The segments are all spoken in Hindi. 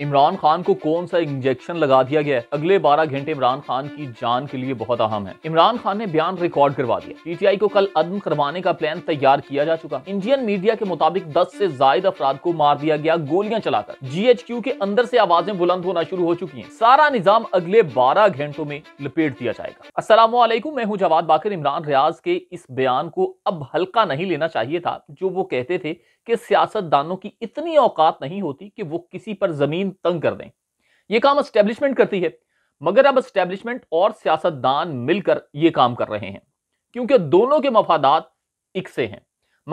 इमरान खान को कौन सा इंजेक्शन लगा दिया गया है अगले 12 घंटे इमरान खान की जान के लिए बहुत अहम है इमरान खान ने बयान रिकॉर्ड करवा दिया पीटीआई को कल अदम करवाने का प्लान तैयार किया जा चुका इंडियन मीडिया के मुताबिक 10 से जायद अफराद को मार दिया गया गोलियां चलाकर जीएचक्यू के अंदर से आवाजें बुलंद होना शुरू हो चुकी है सारा निजाम अगले बारह घंटों में लपेट दिया जाएगा असलम मैं हूँ जवाब बाकर इमरान रियाज के इस बयान को अब हल्का नहीं लेना चाहिए था जो वो कहते थे कि सियासतदानों की इतनी औकात नहीं होती कि वो किसी पर जमीन तंग कर दें यह काम एस्टेब्लिशमेंट करती है मगर अब एस्टेब्लिशमेंट और सियासतदान मिलकर यह काम कर रहे हैं क्योंकि दोनों के मफादात एक से हैं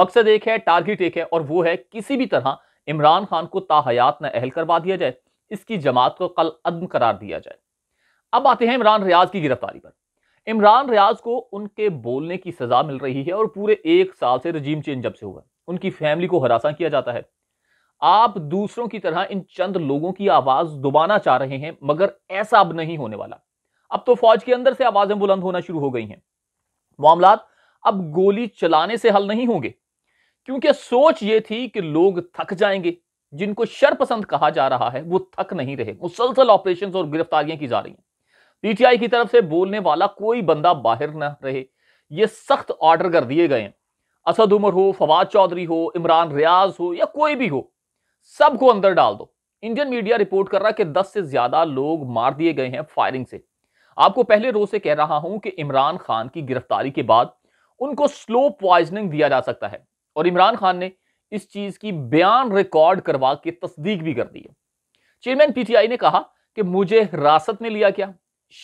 मकसद एक है टारगेट एक है और वो है किसी भी तरह इमरान खान को ताहयात न अहल करवा दिया जाए इसकी जमात को कल अदम करार दिया जाए अब आते हैं इमरान रियाज की गिरफ्तारी पर इमरान रियाज को उनके बोलने की सजा मिल रही है और पूरे एक साल से रजीम चेंज जब से हुआ है उनकी फैमिली को हरासा किया जाता है आप दूसरों की तरह इन चंद लोगों की आवाज दुबाना चाह रहे हैं मगर ऐसा अब नहीं होने वाला अब तो फौज के अंदर से आवाजें बुलंद होना शुरू हो गई हैं मामला अब गोली चलाने से हल नहीं होंगे क्योंकि सोच ये थी कि लोग थक जाएंगे जिनको शरपसंद कहा जा रहा है वो थक नहीं रहे मुसलसल ऑपरेशन और गिरफ्तारियां की जा रही हैं पीटीआई की तरफ से बोलने वाला कोई बंदा बाहर ना रहे ये सख्त ऑर्डर कर दिए गए हैं असद उमर हो फवाद चौधरी हो इमरान रियाज हो या कोई भी हो सबको अंदर डाल दो इंडियन मीडिया रिपोर्ट कर रहा है कि दस से ज्यादा लोग मार दिए गए हैं फायरिंग से आपको पहले रोज से कह रहा हूं कि इमरान खान की गिरफ्तारी के बाद उनको स्लो प्वाइजनिंग दिया जा सकता है और इमरान खान ने इस चीज की बयान रिकॉर्ड करवा के तस्दीक भी कर दी है चेयरमैन पीटीआई ने कहा कि मुझे हिरासत में लिया क्या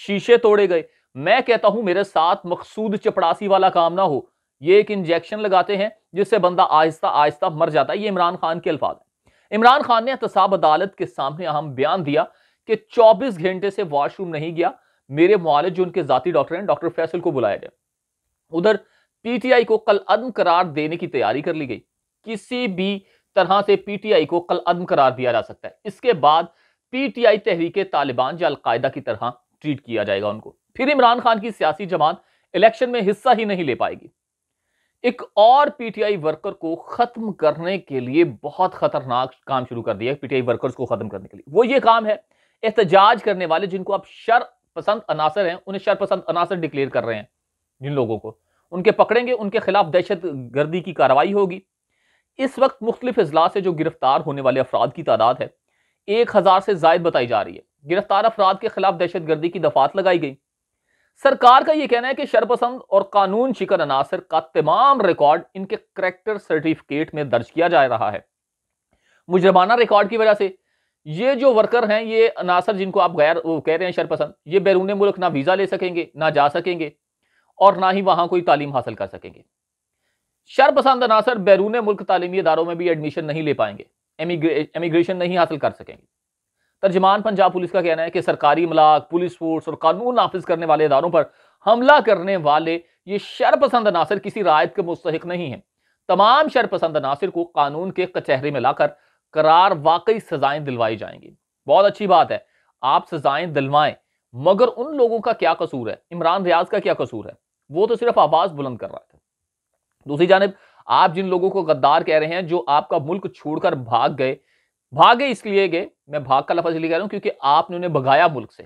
शीशे तोड़े गए मैं कहता हूं मेरे साथ मकसूद चपड़ासी वाला काम ना हो ये एक इंजेक्शन लगाते हैं जिससे बंदा आहिस्ता आहिस्ता मर जाता है ये इमरान खान के अल्फाज हैं इमरान खान ने एहतसाब अदालत के सामने अहम बयान दिया कि 24 घंटे से वॉशरूम नहीं गया मेरे मालिक जो उनके जाती डॉक्टर हैं डॉक्टर फैसल को बुलाया गया उधर पीटीआई को कल अदम करार देने की तैयारी कर ली गई किसी भी तरह से पीटीआई को कल अदम करार दिया जा सकता है इसके बाद पीटीआई तहरीक तालिबान या अलकायदा की तरह ट्रीट किया जाएगा उनको फिर इमरान खान की सियासी जमात इलेक्शन में हिस्सा ही नहीं ले पाएगी एक और पीटीआई वर्कर को खत्म करने के लिए बहुत खतरनाक काम शुरू कर दिया पीटीआई वर्कर्स को खत्म करने के लिए वो ये काम है एहतजाज करने वाले जिनको आप शर पसंद अनासर हैं उन्हें शर पसंद अनासर डिक्लेयर कर रहे हैं जिन लोगों को उनके पकड़ेंगे उनके खिलाफ दहशत गर्दी की कार्रवाई होगी इस वक्त मुख्तलिफ अजला से जो गिरफ्तार होने वाले अफराद की तादाद है एक हज़ार से जायद बताई जा रही है गिरफ्तार अफराद के खिलाफ दहशत गर्दी की दफात लगाई गई सरकार का यह कहना है कि शरपसंद और कानून शिकर अनासर का तमाम रिकॉर्ड इनके करेक्टर सर्टिफिकेट में दर्ज किया जा रहा है मुजरमाना रिकॉर्ड की वजह से ये जो वर्कर हैं ये अनासर जिनको आप गैर कह रहे हैं शरपसंद ये बैरून मुल्क ना वीज़ा ले सकेंगे ना जा सकेंगे और ना ही वहां कोई तालीम हासिल कर सकेंगे शरपसंद अनासर बैरून मुल्क तालीमी इदारों में भी एडमिशन नहीं ले पाएंगे एमिग्रेशन नहीं हासिल कर सकेंगे तर्जमान पंजाब पुलिस का कहना है कि सरकारी मलाक पुलिस फोर्स और कानून नाफिज करने वाले इदारों पर हमला करने वाले ये शरपसंद अनासर किसी रायत के मुस्तक नहीं है तमाम शरपसंद अनासर को कानून के कचहरे में लाकर करार वाकई सजाएं दिलवाई जाएंगी बहुत अच्छी बात है आप सजाएं दिलवाएं मगर उन लोगों का क्या कसूर है इमरान रियाज का क्या कसूर है वो तो सिर्फ आवाज बुलंद कर रहा था दूसरी जानब आप जिन लोगों को गद्दार कह रहे हैं जो आपका मुल्क छोड़कर भाग गए भागे इसलिए गए मैं भाग का लफा इसलिए कह रहा हूँ क्योंकि आपने उन्हें भगाया मुल्क से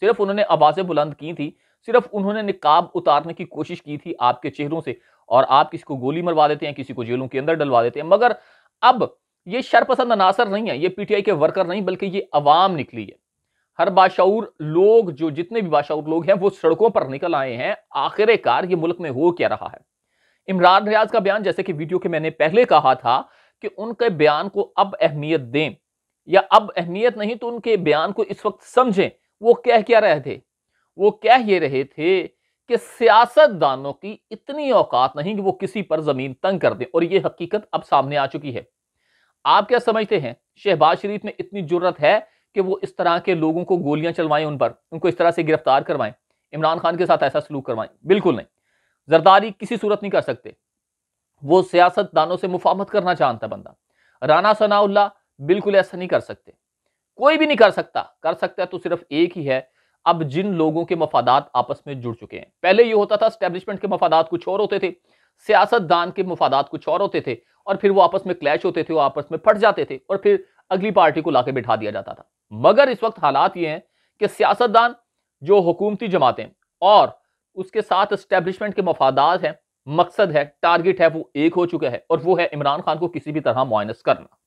सिर्फ उन्होंने आवाज़ें बुलंद की थी सिर्फ उन्होंने निकाब उतारने की कोशिश की थी आपके चेहरों से और आप किसी को गोली मरवा देते हैं किसी को जेलों के अंदर डलवा देते हैं मगर अब ये शरपसंद अनासर नहीं है ये पीटीआई के वर्कर नहीं बल्कि ये अवाम निकली है हर बाशूर लोग जो जितने भी बाशूर लोग हैं वो सड़कों पर निकल आए हैं आखिरकार ये मुल्क में हो क्या रहा है इमरान रियाज का बयान जैसे कि वीडियो के मैंने पहले कहा था कि उनके बयान को अब अहमियत दें या अब अहमियत नहीं तो उनके बयान को इस वक्त समझें वो कह क्या रहे थे वो कह ये रहे थे कि सियासतदानों की इतनी औकात नहीं कि वो किसी पर ज़मीन तंग कर दें और ये हकीकत अब सामने आ चुकी है आप क्या समझते हैं शहबाज शरीफ में इतनी जरूरत है कि वो इस तरह के लोगों को गोलियां चलवाएं उन पर उनको इस तरह से गिरफ्तार करवाएं इमरान खान के साथ ऐसा सलूक करवाएं बिल्कुल नहीं जरदारी किसी सूरत नहीं कर सकते वो सियासतदानों से मुफामत करना चाहता बंदा राना सनाउल्ला बिल्कुल ऐसा नहीं कर सकते कोई भी नहीं कर सकता कर सकता है तो सिर्फ एक ही है अब जिन लोगों के मफादात आपस में जुड़ चुके हैं पहले ये होता था स्टैब्लिशमेंट के मफादात कुछ और होते थे सियासतदान के मफादात कुछ और होते थे और फिर वो आपस में क्लैश होते थे वो आपस में फट जाते थे और फिर अगली पार्टी को लाके बिठा दिया जाता था मगर इस वक्त हालात ये हैं कि सियासतदान जो हुकूमती जमातें और उसके साथ स्टैब्लिशमेंट के मफादात हैं मकसद है टारगेट है वो एक हो चुका है और वो है इमरान खान को किसी भी तरह माइनस करना